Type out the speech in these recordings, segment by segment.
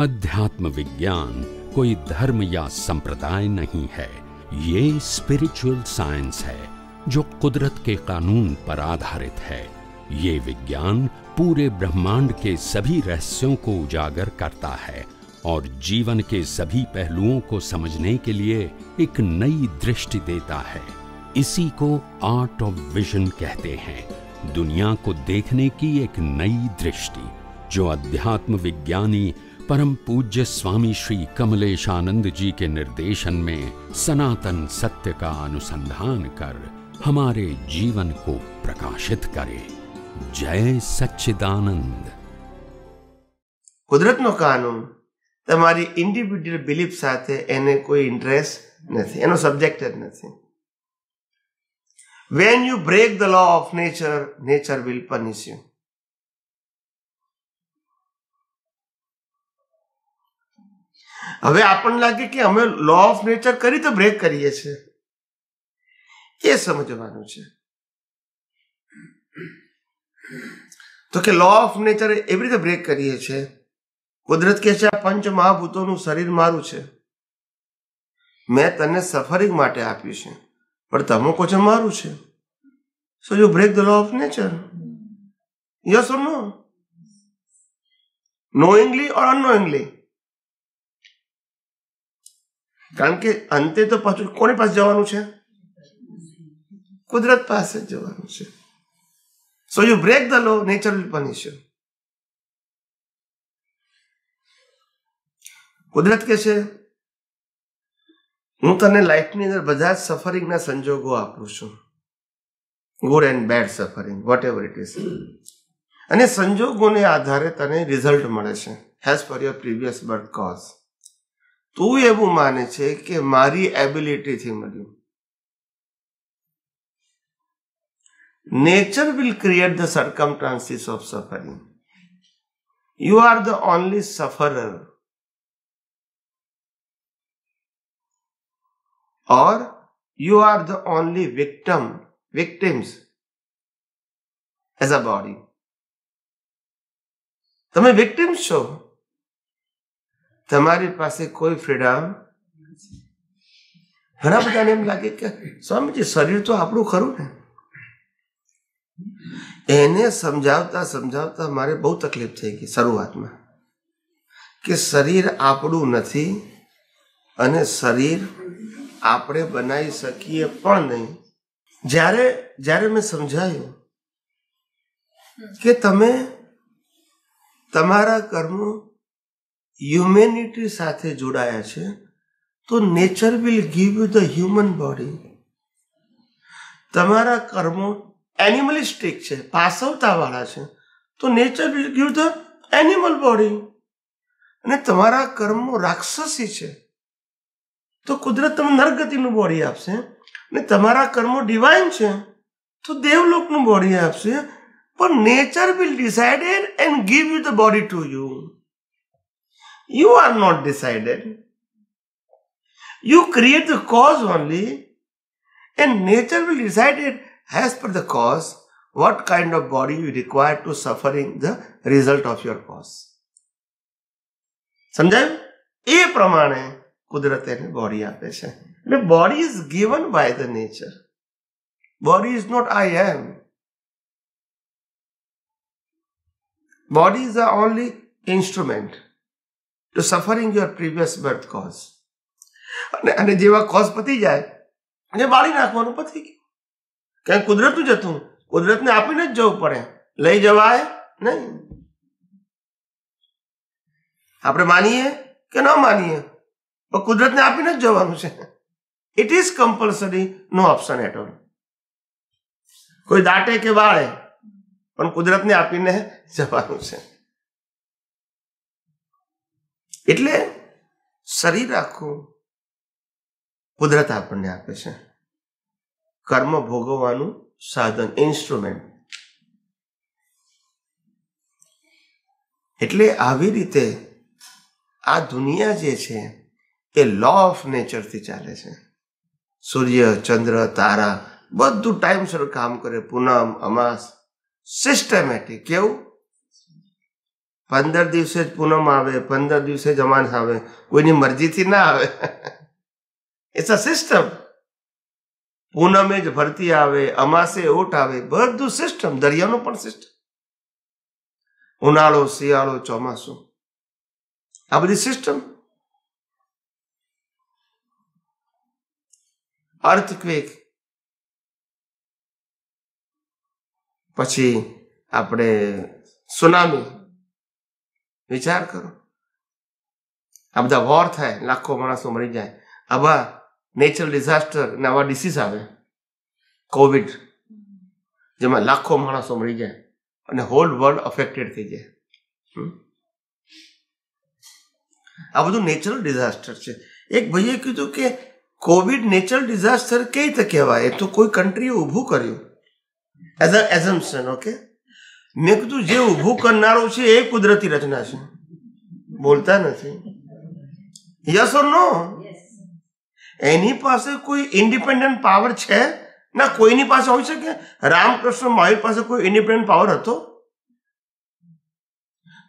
अध्यात्म विज्ञान कोई धर्म या संप्रदाय नहीं है ये स्पिरिचुअल साइंस है जो कुदरत के कानून पर आधारित है ये विज्ञान पूरे ब्रह्मांड के सभी रहस्यों को उजागर करता है और जीवन के सभी पहलुओं को समझने के लिए एक नई दृष्टि देता है इसी को आर्ट ऑफ विजन कहते हैं दुनिया को देखने की एक नई दृष्टि जो अध्यात्म विज्ञानी परम पूज्य स्वामी श्री कमलेशानंद जी के निर्देशन में सनातन सत्य का अनुसंधान कर हमारे जीवन को प्रकाशित करे जय सच्चिदानंद कुदरत कानून तुम्हारी इंडिविजुअल बिलीफ साथ एने कोई इंटरेस्ट नहीं सब्जेक्ट नहीं when you break the law of nature nature will punish you હવે આપણને લાગે કે અમે લો ઓફ નેચર કરી તો બ્રેક કરીએ છીએ એ સમજવાનું છે તો કે લો ઓફ નેચર એવી રીતે બ્રેક કરીએ છીએ કુદરત કહે છે આ પંચ મહાભૂતોનું શરીર મારું છે મેં તને સફરિંગ માટે આપ્યું છે પણ તમે કહો છો મારું છે so you break the law of nature yes or no knowingly or unknowingly કારણ કે અંતે તો પાછું કોની પાસે જવાનું છે કુદરત પાસે જ જવાનું છે so you break the law nature will punish કુદરત કે છે હું તને લાઈફની અંદર બધા જ સફરિંગના સંજોગો આપું છું good and bad suffering whatever it is અને સંજોગોને આધારે તને રિઝલ્ટ મળે છે has for your previous birth cause તું એવું માને છે કે મારી એબિલિટીથી મળ્યું nature will create the circumstances of suffering you are the only sufferer or you are the only victim victims as a body તમે વિક્ટિમ છો તમારી પાસે કોઈ ફ્રીડમ ઘણા બધાને એમ લાગે કે સ્વામીજી શરીર તો આપણું ખરું ને એને સમજાવતા સમજાવતા મારે બહુ તકલીફ થઈ ગઈ શરૂઆતમાં કે શરીર આપણું નથી અને શરીર આપણે બનાવી શકીએ પણ નહીં જ્યારે જ્યારે મેં સમજાયું કે તમે તમારા કર્મો હ્યુમેનિટી સાથે જોડાયા છે તો nature will give you the human body તમારા કર્મો એનિમલિસ્ટિક છે પાસવતાવાળા છે તો nature will give the animal body અને તમારા કર્મો રાક્ષસી છે તો કુદરત તમને નરગતિનું બોડી આપશે અને તમારા કર્મો ડિવાઇન છે તો દેવલોકનું બોડી આપશે પણ nature will decided and give you the body to you You are not decided. You create the cause only, and nature will decide it as per the cause what kind of body you require to suffering the result of your cause. સમજાયું એ પ્રમાણે કુદરત એને body body છે એટલે body is given by the nature body is not I am body is to suffering your previous birth cause અને અને જેવા cause પતી જાય એને બાળી નાખવાનું પતી ગયું ક્યાંય કુદરતનું જ હતું કુદરતને આપીને જ જવું પડે લઈ જવાય નહીં આપણે માનીએ કે ન માનીએ પણ કુદરતને આપીને જ જવાનું છે it is compulsory no option at all કોઈ દાટે કે વાળે પણ કુદરતને આપીને જવાનું છે એટલે શરીર આખું કુદરત આપણને આપે છે કર્મ ભોગવવાનું સાધન ઇન્સ્ટ્રુમેન્ટ એટલે આવી રીતે આ દુનિયા જે છે એ લો ઓફ નેચરથી ચાલે છે સૂર્ય ચંદ્ર તારા બધું ટાઈમસર કામ કરે પૂનમ અમાસ સિસ્ટમેટિક કેવું પંદર દિવસે જ પૂનમ આવે પંદર દિવસે જ અમાન આવે કોઈની મરજીથી ના આવે ઇટ્સ અ સિસ્ટમ પૂનમે જ ભરતી આવે અમાસે ઓટ આવે બધું સિસ્ટમ દરિયાનું પણ સિસ્ટમ ઉનાળો શિયાળો ચોમાસું આ બધી સિસ્ટમ અર્થક્વેક પછી આપણે સુનામી વિચાર કરો આ બધા વોર થાય લાખો માણસો મરી જાય આવા નેચરલ ડિઝાસ્ટર ને આવા ડિસીઝ આવે કોવિડ જેમાં લાખો માણસો મરી જાય અને હોલ વર્લ્ડ અફેક્ટેડ થઈ જાય આ બધું નેચરલ ડિઝાસ્ટર છે એક ભાઈએ કીધું કે કોવિડ નેચરલ ડિઝાસ્ટર કઈ રીતે કહેવાય એ તો કોઈ કન્ટ્રીએ ઊભું કર્યું એઝ અ એઝમ્સન ઓકે મેં કીધું જે ઊભું કરનારો છે એ કુદરતી રચના છે બોલતા નથી યસ ઓર નો એની પાસે કોઈ ઇન્ડિપેન્ડન્ટ પાવર છે ના કોઈની પાસે હોઈ શકે રામકૃષ્ણ મહાવીર પાસે કોઈ ઇન્ડિપેન્ડન્ટ પાવર હતો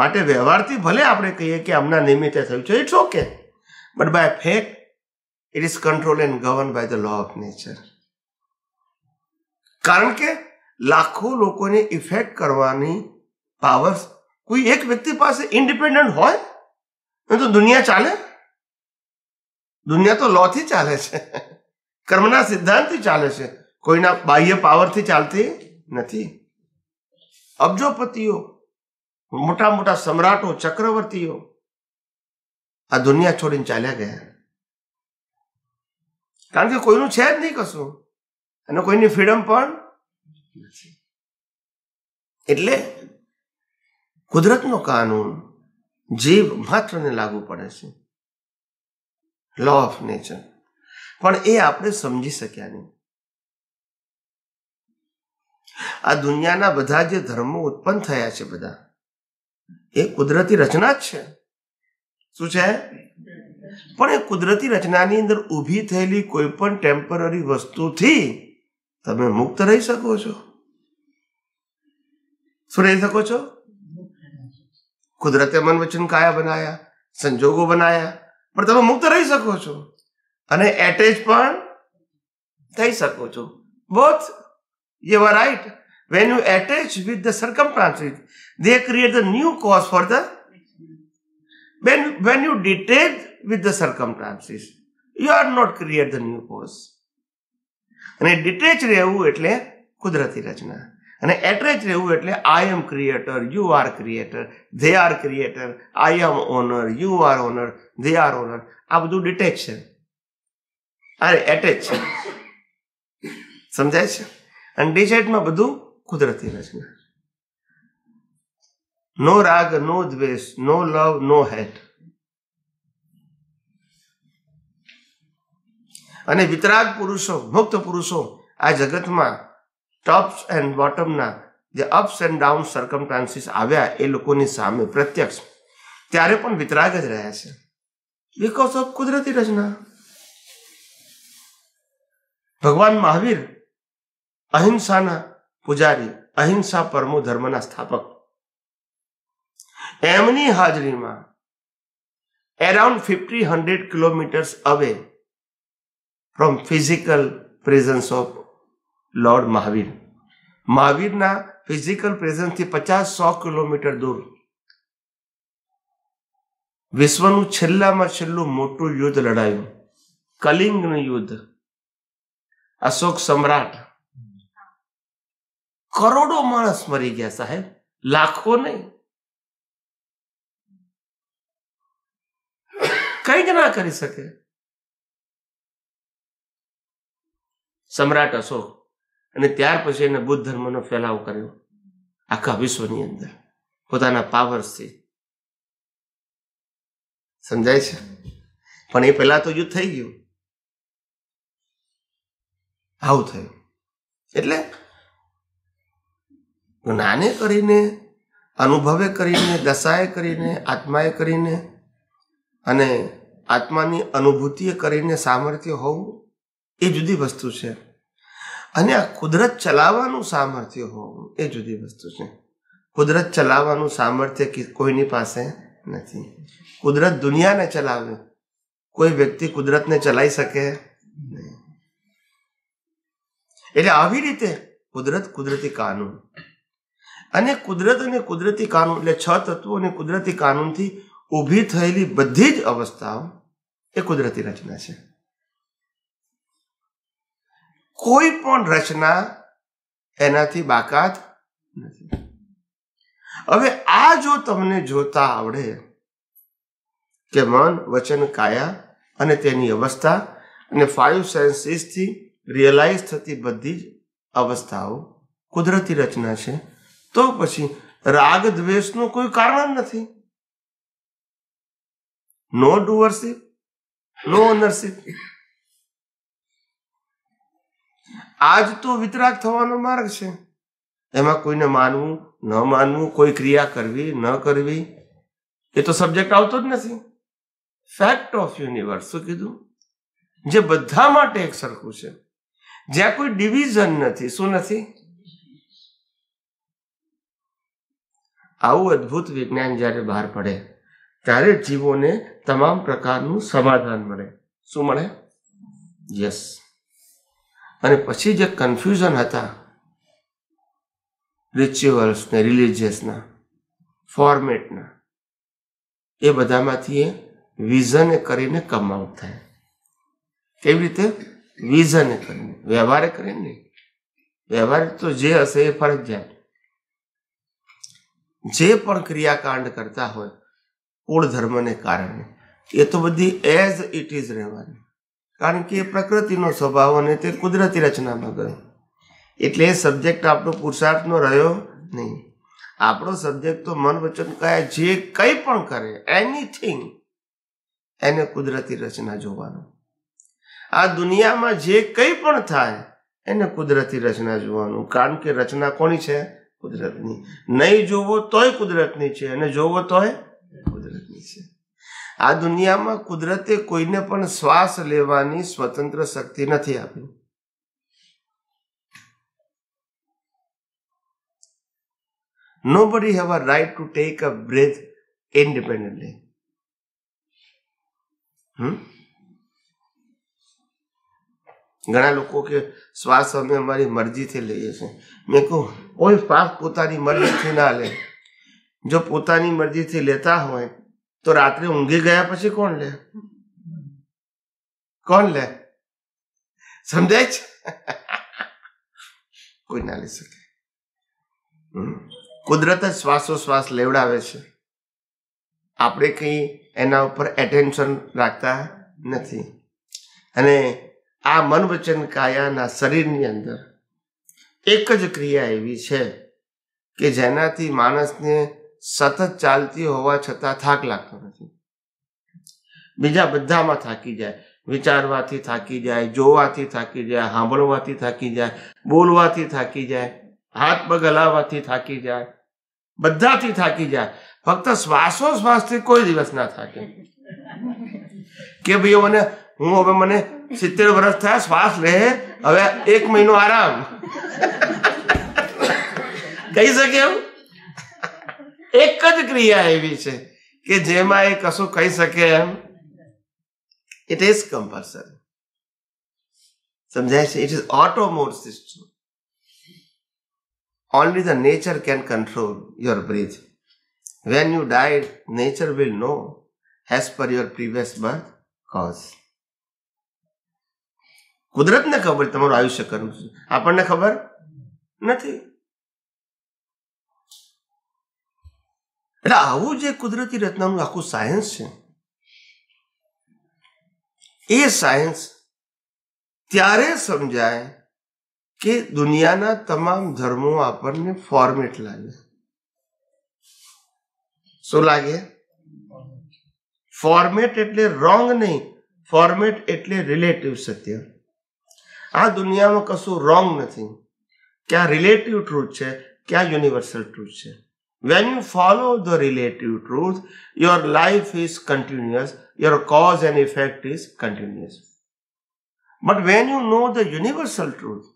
માટે વ્યવહારથી ભલે આપણે કહીએ કે આમના નિમિત્તે થયું છે it's okay but by fake it is control and govern by the law of nature કારણ કે લાખો લોકોને ઇફેક્ટ કરવાની પાવર્સ કોઈ એક વ્યક્તિ પાસે ઇન્ડિપેન્ડન્ટ હોય તો દુનિયા ચાલે દુનિયા તો લોથી ચાલે છે કર્મના સિદ્ધાંતથી ચાલે છે કોઈના બાહ્ય પાવરથી ચાલતી નથી અબજોપતિઓ મોટા મોટા સમ્રાટો ચક્રવર્તીઓ આ દુનિયા છોડીને ચાલ્યા ગયા કારણ કે કોઈનું છે જ નહીં કશું અને કોઈની ફ્રીડમ પણ એટલે કુદરતનો કાનૂન જીવ માત્રને લાગુ પડે છે લો ઓફ નેચર પણ એ આપણે સમજી શક્યા નહીં આ દુનિયાના બધા જે ધર્મો ઉત્પન્ન થયા છે બધા એ કુદરતી રચના જ છે શું છે પણ એ કુદરતી રચનાની અંદર ઊભી થયેલી કોઈ પણ ટેમ્પરરી વસ્તુથી તમે મુક્ત રહી શકો છો શું રહી શકો છો કુદરતે મન વચન કાયા બનાયા સંજોગો બનાયા પણ તમે મુક્ત રહી શકો છો અને એટેચ પણ થઈ શકો છો both you are right when you attach with the circum circumstances they the new cause for the when when you detach with the circum circumstances you are not create the new cause અને detach રહેવું એટલે કુદરતી રચના અને એટેચ રહેવું એટલે I am creator you are creator they are creator I am owner you are owner they are owner આ બધું ડિટેચ છે અરે એટેચ છે સમજાય છે અને ડિસેટમાં બધું કુદરતી રચના નો રાગ નો દ્વેષ નો લવ નો હેટ અને વિતરાગ પુરુષો મુક્ત પુરુષો આ જગતમાં ટોપ્સ એન્ડ બોટમના જે અપ્સ એન્ડ ડાઉન સર્કમટાન્સીસ આવ્યા એ લોકોની સામે પ્રત્યક્ષ ત્યારે પણ વિતરાગ જ રહ્યા છે બિકોઝ ઓફ કુદરતી રચના ભગવાન મહાવીર અહિંસાના પૂજારી અહિંસા પરમો ધર્મના સ્થાપક એમની હાજરીમાં around fifty hundred kilometres away from physical presence of lord Mahavir મહાવીરના ફિઝિકલ પ્રેઝન્સથી પચાસ સો કિલોમીટર દૂર વિશ્વનું છેલ્લામાં છેલ્લું મોટું યુદ્ધ લડાયું કલિંગનું યુદ્ધ અશોક સમ્રાટ કરોડો માણસ મરી ગયા સાહેબ લાખો નહીં કઈ જ ના કરી શકે સમ્રાટ અશોક અને ત્યાર પછી એને બુદ્ધ ધર્મનો ફેલાવ કર્યો આખા વિશ્વની અંદર પોતાના પાવર્સથી સમજાય છે પણ એ પહેલા તો યુદ્ધ થઈ ગયું આવું થયું એટલે જ્ઞાને કરીને અનુભવે કરીને દશાએ કરીને આત્માએ કરીને અને આત્માની અનુભૂતિએ કરીને સામર્થ્ય હોવું એ જુદી વસ્તુ છે અને આ કુદરત ચલાવવાનું સામર્થ્ય હોવું એ જુદી વસ્તુ છે કુદરત ચલાવવાનું સામર્થ્ય કોઈની પાસે નથી કુદરત દુનિયાને ચલાવે કોઈ વ્યક્તિ કુદરતને ચલાવી શકે નહીં એટલે આવી રીતે કુદરત કુદરતી કાનૂન અને કુદરત અને કુદરતી કાનૂન એટલે છ તત્વો અને કુદરતી કાનૂનથી ઊભી થયેલી બધી જ અવસ્થાઓ એ કુદરતી રચના છે કોઈ પણ રચના એનાથી બાકાત નથી હવે આ જો તમને જોતા આવડે કે મન વચન કાયા અને તેની અવસ્થા અને ફાઇવ સેન્સીસથી રિયલાઇઝ થતી બધી જ અવસ્થાઓ કુદરતી રચના છે તો પછી રાગ દ્વેષનું કોઈ કારણ જ નથી નો ડુઅરશીપ નો ઓનરશીપ આજ તો વિતરાગ થવાનો માર્ગ છે એમાં કોઈને માનવું ન માનવું કોઈ ક્રિયા કરવી ન કરવી એ તો સબ્જેક્ટ આવતો જ નથી ફેક્ટ ઓફ યુનિવર્સ શું કીધું જે બધા માટે એક સરખું છે જ્યાં કોઈ ડિવિઝન નથી શું નથી આવું અદ્ભુત વિજ્ઞાન જ્યારે બહાર પડે ત્યારે જીવોને તમામ પ્રકારનું સમાધાન મળે શું મળે યસ અને પછી જે કન્ફ્યુઝન હતા રિચ્યુઅલ્સને રિલિજિયસના ફોર્મેટના એ બધામાંથી એ વિઝને કરીને કમાઉટ થાય કેવી રીતે વિઝને કરીને વ્યવહારે કરીને નહીં વ્યવહાર તો જે હશે એ ફરજિયાત જે પણ ક્રિયાકાંડ કરતા હોય કુળ ધર્મને કારણે એ તો બધી એઝ ઇટ ઇઝ રહેવાની કારણ કે એ પ્રકૃતિનો સ્વભાવ અને તે કુદરતી રચનામાં ગયો એટલે એ સબ્જેક્ટ આપણો પુરુષાર્થનો રહ્યો નહીં આપણો સબ્જેક્ટ તો મન વચન કયા જે કંઈ પણ કરે એનીથિંગ એને કુદરતી રચના જોવાનું આ દુનિયામાં જે કંઈ પણ થાય એને કુદરતી રચના જોવાનું કારણ કે રચના કોની છે કુદરતની નહીં જોવો તોય કુદરતની છે અને જોવો તોય કુદરતની છે આ દુનિયામાં કુદરતે કોઈને પણ શ્વાસ લેવાની સ્વતંત્ર શક્તિ નથી આપી nobody have a right to take a breath independently ઘણા લોકો કે શ્વાસ અમે અમારી મરજીથી લઈએ છીએ મેં કહું કોઈ શ્વાસ પોતાની મરજીથી ના લે જો પોતાની મરજીથી લેતા હોય તો રાત્રે ઊંઘી ગયા પછી કોણ લે કોણ લે સમજાય છે કોઈ ના લઈ શકે કુદરત જ શ્વાસોશ્વાસ લેવડાવે છે આપણે કંઈ એના ઉપર એટેન્શન રાખતા નથી અને આ મન વચન કાયાના શરીરની અંદર એક જ ક્રિયા એવી છે કે જેનાથી માણસને સતત ચાલતી હોવા છતાં થાક લાગતો નથી બીજા બધામાં થાકી જાય વિચારવાથી થાકી જાય જોવાથી થાકી જાય સાંભળવાથી થાકી જાય બોલવાથી થાકી જાય હાથ પગ હલાવવાથી થાકી જાય બધાથી થાકી જાય ફક્ત શ્વાસો શ્વાસથી કોઈ દિવસ ના થાકે કે ભાઈ મને હું હવે મને સિત્તેર વર્ષ થયા શ્વાસ લે હવે એક મહિનો આરામ કહી શકે એવું એક જ ક્રિયા એવી છે કે જેમાં એ કશું કહી શકે એમ ઇટ ઇઝ કમ્પલસરી સમજાય છે it is auto mode system only the nature can control your breath. When you died, nature will know as per your previous birth cause. કુદરતને ખબર તમારું આયુષ્ય કરવું છે આપણને ખબર નથી એટલે આવું જે કુદરતી રચનાનું આખું સાયન્સ છે એ સાયન્સ ત્યારે સમજાય કે દુનિયાના તમામ ધર્મો આપણને ફોર્મેટ લાગે શું લાગે ફોર્મેટ એટલે રોંગ નહીં ફોર્મેટ એટલે રિલેટિવ સત્ય આ દુનિયામાં કશું રોંગ નથી કે રિલેટિવ ટ્રુથ છે ક્યાં યુનિવર્સલ ટ્રુથ છે When you follow the relative truth, your life is continuous, your cause and effect is continuous. But when you know the universal truth,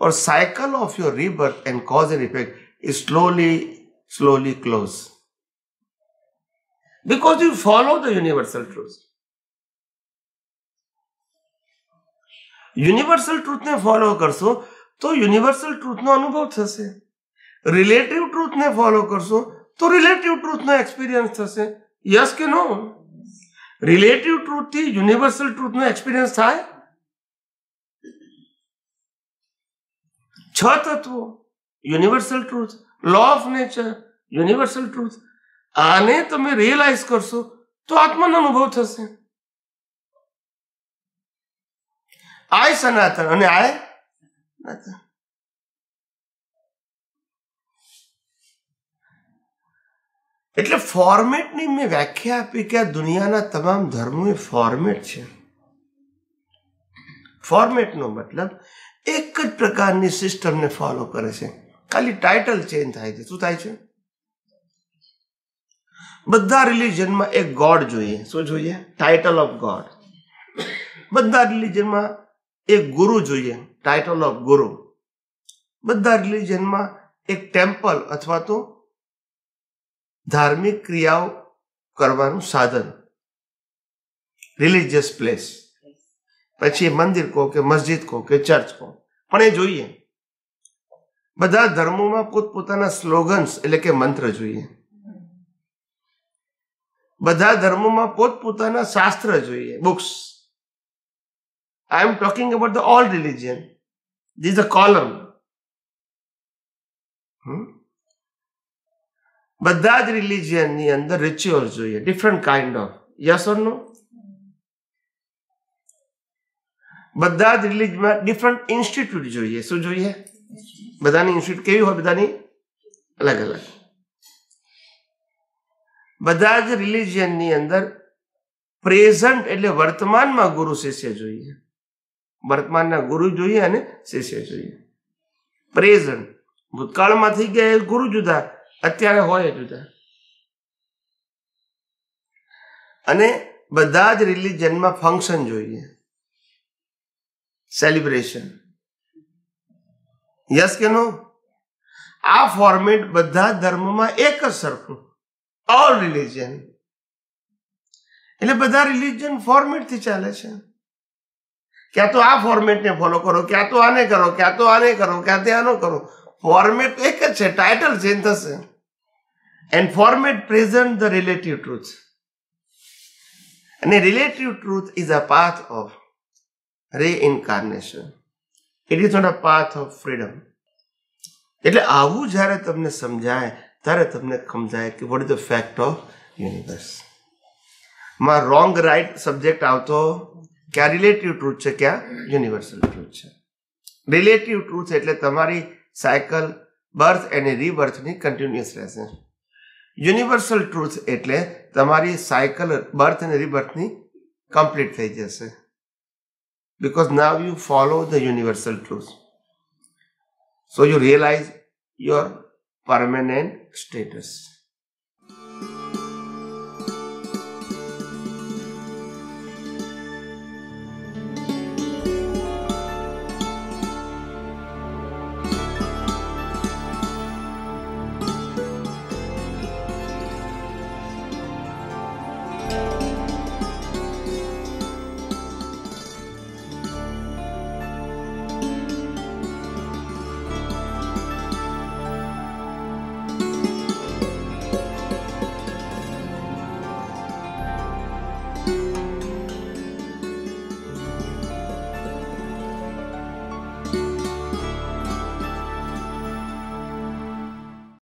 or cycle of your rebirth and cause and effect is slowly, slowly close. Because you follow the universal truth. Universal truth ne follow karso, to universal truth no anubhav થશે રિલેટિવ ટ્રુથને follow કરશો તો relative ટ્રુથનો experience થશે yes કે no relative ટ્રુથથી universal ટ્રુથનો એક્સપિરિયન્સ થાય છ તત્વો universal truth law of nature universal truth આને તમે રિયલાઇઝ કરશો તો આત્માનો અનુભવ થશે આય સનાતન અને આય સનાતન એટલે ફોર્મેટની મેં વ્યાખ્યા આપી કે આ દુનિયાના તમામ ધર્મો એ ફોર્મેટ છે ફોર્મેટનો મતલબ એક જ પ્રકારની સિસ્ટમને ફોલો કરે છે ખાલી ટાઇટલ ચેન્જ થાય છે શું થાય છે બધા રિલિજનમાં એક ગોડ જોઈએ શું જોઈએ ટાઇટલ ઓફ ગોડ બધા રિલિજનમાં એક ગુરુ જોઈએ ટાઇટલ ઓફ ગુરુ બધા રિલિજનમાં એક ટેમ્પલ અથવા તો ધાર્મિક ક્રિયાઓ કરવાનું સાધન રિલિજિયસ પ્લેસ પછી મંદિર કહો કે મસ્જિદ કહો કે ચર્ચ કહો પણ એ જોઈએ બધા ધર્મોમાં પોતપોતાના સ્લોગન્સ એટલે કે મંત્ર જોઈએ બધા ધર્મોમાં પોતપોતાના શાસ્ત્ર જોઈએ books I am talking about the all religion these a common hmm બધા જ રિલિજિયનની અંદર રિચ્યુઅલ જોઈએ different kind of yes or no બધા જ રિલીજમાં ડિફરન્ટ ઇન્સ્ટિટ્યૂટ જોઈએ શું જોઈએ બધાની ઇન્સ્ટિટ્યૂટ કેવી હોય બધાની અલગ અલગ બધા જ રિલિજિયનની અંદર પ્રેઝન્ટ એટલે વર્તમાનમાં ગુરુ શિષ્ય જોઈએ વર્તમાનના ગુરુ જોઈએ અને શિષ્ય જોઈએ પ્રેઝન્ટ ભૂતકાળમાં થઈ ગયા ગુરુ જુદા અત્યારે હોય જુદા અને બધા જ રિલિજનમાં ફંક્શન જોઈએ સેલિબ્રેશન યસ કે નો આ ફોર્મેટ બધા ધર્મમાં એક જ સરખું ઓલ રિલિજન એટલે બધા રિલિજન ફોર્મેટથી ચાલે છે ક્યાં તો આ ફોર્મેટને ફોલો કરો ક્યાં તો આને કરો ક્યાં તો આને કરો ક્યાં તે આનો કરો ફોર્મેટ એક જ છે ટાઇટલ ચેન્જ થશે and format present the relative truth અને relative truth is a path of re reincarnation it is not a path of freedom એટલે આવું જ્યારે તમને સમજાય ત્યારે તમને સમજાય કે what is the fact of universe માં રોંગ રાઈટ સબ્જેક્ટ આવતો ક્યાં રિલેટિવ ટ્રુથ છે ક્યાં યુનિવર્સલ ટ્રુથ છે રિલેટિવ ટ્રુથ એટલે તમારી સાયકલ બર્થ અને રીબર્થની કન્ટિન્યુઅસ રહેશે યુનિવર્સલ ટ્રુથ એટલે તમારી સાયકલ બર્થ અને રીબર્થની કમ્પ્લીટ થઈ જશે because now you follow the universal truth. So you realize your permanent status.